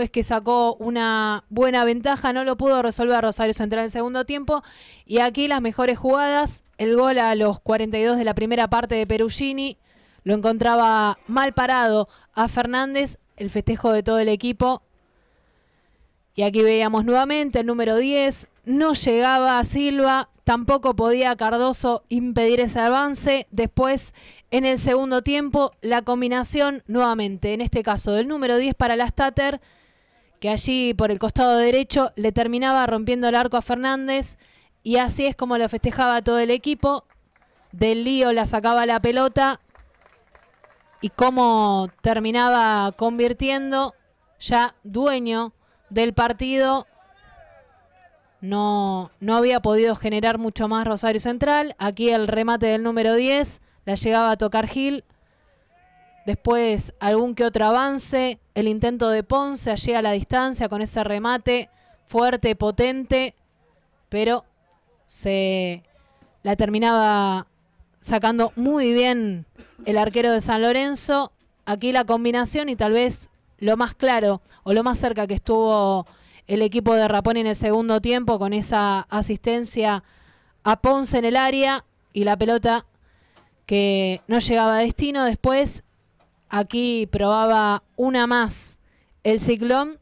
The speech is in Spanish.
es que sacó una buena ventaja, no lo pudo resolver Rosario Central en el segundo tiempo. Y aquí las mejores jugadas, el gol a los 42 de la primera parte de Perugini, lo encontraba mal parado a Fernández, el festejo de todo el equipo. Y aquí veíamos nuevamente el número 10, no llegaba a Silva, tampoco podía Cardoso impedir ese avance. Después, en el segundo tiempo, la combinación nuevamente, en este caso del número 10 para la Stater que allí por el costado derecho le terminaba rompiendo el arco a Fernández y así es como lo festejaba todo el equipo. Del lío la sacaba la pelota y cómo terminaba convirtiendo ya dueño del partido. No, no había podido generar mucho más Rosario Central. Aquí el remate del número 10 la llegaba a tocar Gil. Después algún que otro avance el intento de Ponce allí a la distancia con ese remate fuerte, potente, pero se la terminaba sacando muy bien el arquero de San Lorenzo. Aquí la combinación y tal vez lo más claro o lo más cerca que estuvo el equipo de Rapón en el segundo tiempo con esa asistencia a Ponce en el área y la pelota que no llegaba a destino. Después Aquí probaba una más el ciclón